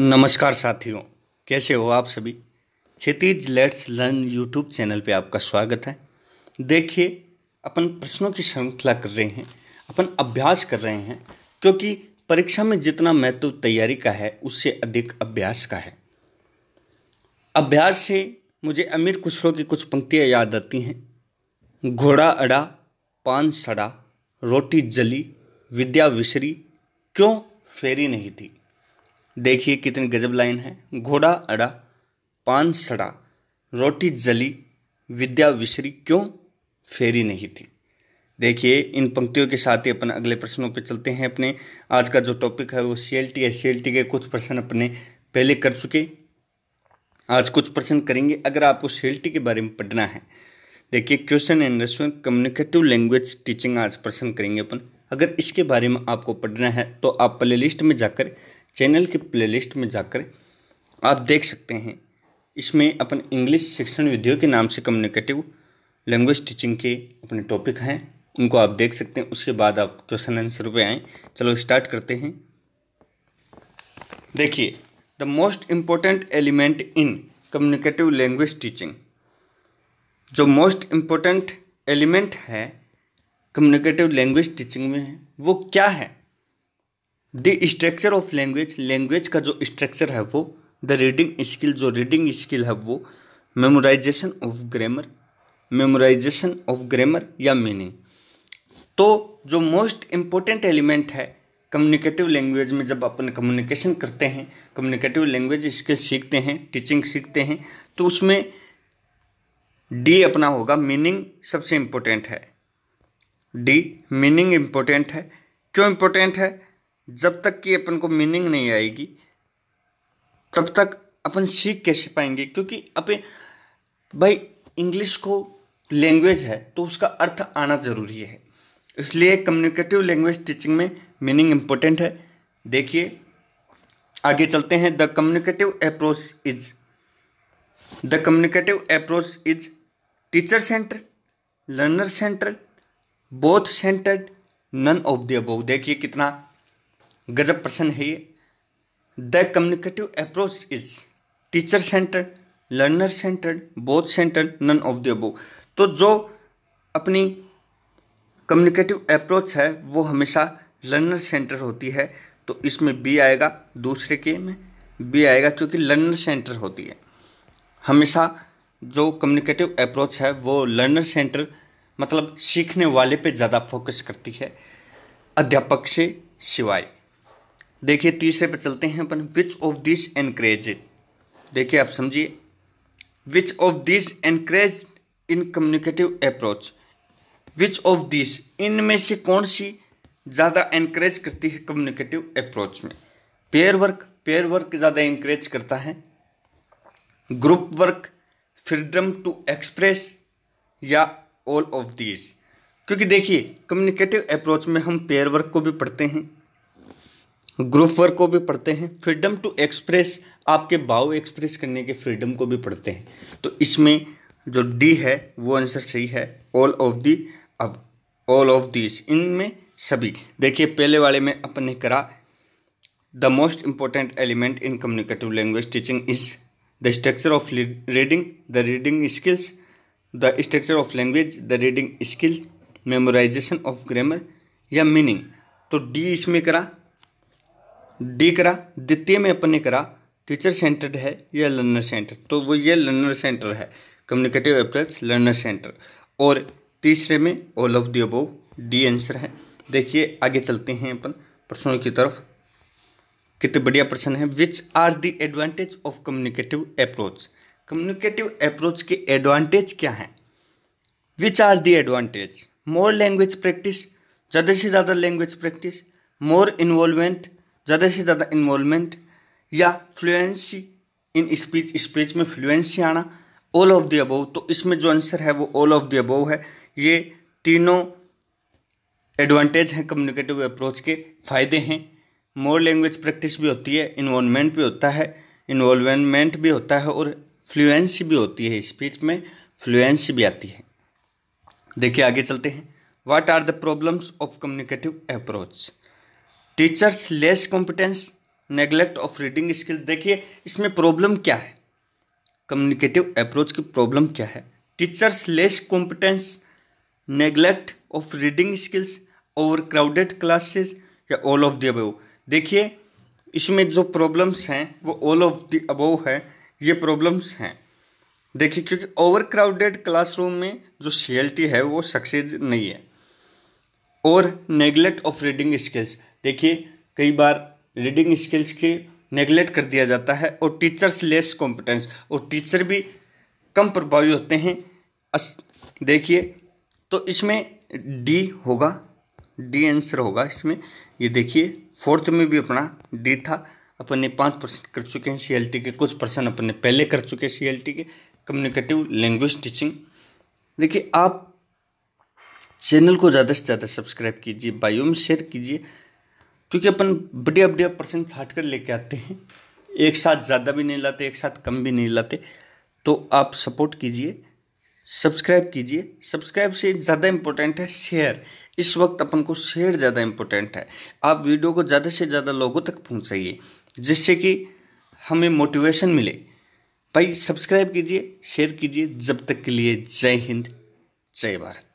नमस्कार साथियों कैसे हो आप सभी Kshitij let's learn YouTube channel पे आपका स्वागत है देखिए अपन प्रश्नों की श्रृंखला कर रहे हैं अपन अभ्यास कर रहे हैं क्योंकि परीक्षा में जितना महत्व तैयारी का है उससे अधिक अभ्यास का है अभ्यास से मुझे अमीर खुसरो की कुछ पंक्तियाँ याद आती हैं घोड़ा अड़ा पान सड़ा रोटी जली विद्या विसरी क्यों फेरी नहीं थी देखिए कितनी गजब लाइन है घोड़ा अड़ा पान सड़ा रोटी जली विद्या विसरी क्यों फेरी नहीं थी देखिए इन पंक्तियों के साथ ही अपन अगले प्रश्नों पर चलते हैं अपने आज का जो टॉपिक है वो सी एल टी है सी एल टी के कुछ प्रश्न अपने पहले कर चुके आज कुछ प्रश्न करेंगे अगर आपको सी एल टी के बारे में पढ़ना है देखिए question and restaurant communicative language teaching आज प्रश्न करेंगे अपन अगर इसके बारे में आपको पढ़ना है तो आप प्ले लिस्ट में जाकर चैनल के प्लेलिस्ट में जाकर आप देख सकते हैं इसमें अपन इंग्लिश शिक्षण विधियों के नाम से कम्युनिकेटिव लैंग्वेज टीचिंग के अपने टॉपिक हैं उनको आप देख सकते हैं उसके बाद आप क्वेश्चन आंसर पे आएँ चलो स्टार्ट करते हैं देखिए the most important element in communicative language teaching जो मोस्ट इम्पोर्टेंट एलिमेंट है कम्युनिकेटिव लैंग्वेज टीचिंग में है वो क्या है the structure of language language का जो स्ट्रक्चर है वो द रीडिंग स्किल जो रीडिंग स्किल है वो memorization of grammar memorization of grammar या मीनिंग तो जो मोस्ट इम्पोर्टेंट एलिमेंट है कम्युनिकेटिव लैंग्वेज में जब अपन कम्युनिकेशन करते हैं कम्युनिकेटिव लैंग्वेज स्किल सीखते हैं टीचिंग सीखते हैं तो उसमें डी अपना होगा मीनिंग सबसे इम्पोर्टेंट है डी मीनिंग इम्पोर्टेंट है क्यों इम्पोर्टेंट है जब तक कि अपन को मीनिंग नहीं आएगी तब तक अपन सीख कैसे पाएंगे क्योंकि अपे भाई इंग्लिश को लैंग्वेज है तो उसका अर्थ आना ज़रूरी है इसलिए कम्युनिकेटिव लैंग्वेज टीचिंग में मीनिंग इम्पोर्टेंट है देखिए आगे चलते हैं the communicative approach is the communicative approach is teacher centre learner centre both centred none of the above देखिए कितना गजब प्रश्न है ये the communicative approach is teacher centre learner centre both centre none of the above तो जो अपनी communicative approach है वो हमेशा लर्नर सेंटर होती है तो इसमें बी आएगा दूसरे के में बी आएगा क्योंकि लर्नर सेंटर होती है हमेशा जो कम्युनिकेटिव अप्रोच है वो लर्नर सेंटर मतलब सीखने वाले पे ज़्यादा फोकस करती है अध्यापक से सिवाय देखिए तीसरे पर चलते हैं अपन विच ऑफ दिस एनकरेज देखिए आप समझिए which of this encourage in communicative approach which of this इनमें से कौन सी ज़्यादा एनकरेज करती है कम्युनिकेटिव अप्रोच में पेयर वर्क पेयर वर्क ज़्यादा इंकरेज करता है group work freedom to express या ऑल ऑफ दिस क्योंकि देखिए कम्युनिकेटिव अप्रोच में हम पेयर वर्क को भी पढ़ते हैं ग्रुप वर्क को भी पढ़ते हैं फ्रीडम टू एक्सप्रेस आपके भाव एक्सप्रेस करने के फ्रीडम को भी पढ़ते हैं तो इसमें जो डी है वो आंसर सही है ऑल ऑफ दी अब ऑल ऑफ दिस इनमें सभी देखिए पहले वाले में अपन ने करा the most important element in communicative language teaching is the structure of reading the reading skills the structure of language the reading skill memorization of grammar या मीनिंग तो डी इसमें करा डी करा द्वितीय में अपन ने करा टीचर सेंटर्ड है या लर्नर सेंटर तो वो ये लर्नर सेंटर है कम्युनिकेटिव अप्रोच लर्नर सेंटर और तीसरे में all of the above D answer है देखिए आगे चलते हैं अपन प्रश्नों की तरफ कितने बढ़िया प्रश्न है which are the advantage of communicative approach communicative approach के एडवांटेज क्या हैं which are the advantage more language practice ज़्यादा से ज़्यादा लैंग्वेज प्रैक्टिस मोर इन्वॉल्वमेंट ज़्यादा से ज़्यादा इन्वॉलमेंट या फ्लुएंसी इन स्पीच स्पीच में फ्लुएंसी आना ऑल ऑफ द अबोव तो इसमें जो आंसर है वो ऑल ऑफ द अबोव है ये तीनों एडवांटेज हैं कम्युनिकेटिव अप्रोच के फ़ायदे हैं मोर लैंग्वेज प्रैक्टिस भी होती है इन्वॉलमेंट भी होता है इन्वॉलमेंट भी होता है और फ्लुएंसी भी होती है स्पीच में फ्लुएंसी भी आती है देखिए आगे चलते हैं what are the problems of communicative approach teachers less competence neglect of reading skill देखिए इसमें प्रॉब्लम क्या है कम्युनिकेटिव अप्रोच की प्रॉब्लम क्या है teachers less competence neglect of reading skills overcrowded classes या ऑल ऑफ द अबव देखिए इसमें जो प्रॉब्लम्स हैं वो ऑल ऑफ द अबव है ये प्रॉब्लम्स हैं देखिए क्योंकि ओवर क्राउडेड क्लासरूम में जो सी है वो सक्सेस नहीं है और नेग्लेक्ट ऑफ रीडिंग स्किल्स देखिए कई बार रीडिंग स्किल्स की नेगलेक्ट कर दिया जाता है और टीचर्स लेस कॉम्पिटेंस और टीचर भी कम प्रभावी होते हैं देखिए तो इसमें डी होगा डी आंसर होगा इसमें ये देखिए फोर्थ में भी अपना डी था अपन ने पाँच परसेंट कर चुके हैं सी के कुछ परसेंट अपन ने पहले कर चुके हैं सी के कम्युनिकेटिव लैंग्वेज टीचिंग देखिए आप चैनल को ज़्यादा से ज़्यादा सब्सक्राइब कीजिए बायो में शेयर कीजिए क्योंकि अपन बढ़िया बढ़िया परसेंट छाट कर लेके आते हैं एक साथ ज़्यादा भी नहीं लाते एक साथ कम भी नहीं लाते तो आप सपोर्ट कीजिए सब्सक्राइब कीजिए सब्सक्राइब से ज़्यादा इम्पोर्टेंट है शेयर इस वक्त अपन को शेयर ज़्यादा इम्पोर्टेंट है आप वीडियो को ज़्यादा से ज़्यादा लोगों तक पहुँचाइए जिससे कि हमें मोटिवेशन मिले भाई सब्सक्राइब कीजिए शेयर कीजिए जब तक के लिए जय हिंद जय भारत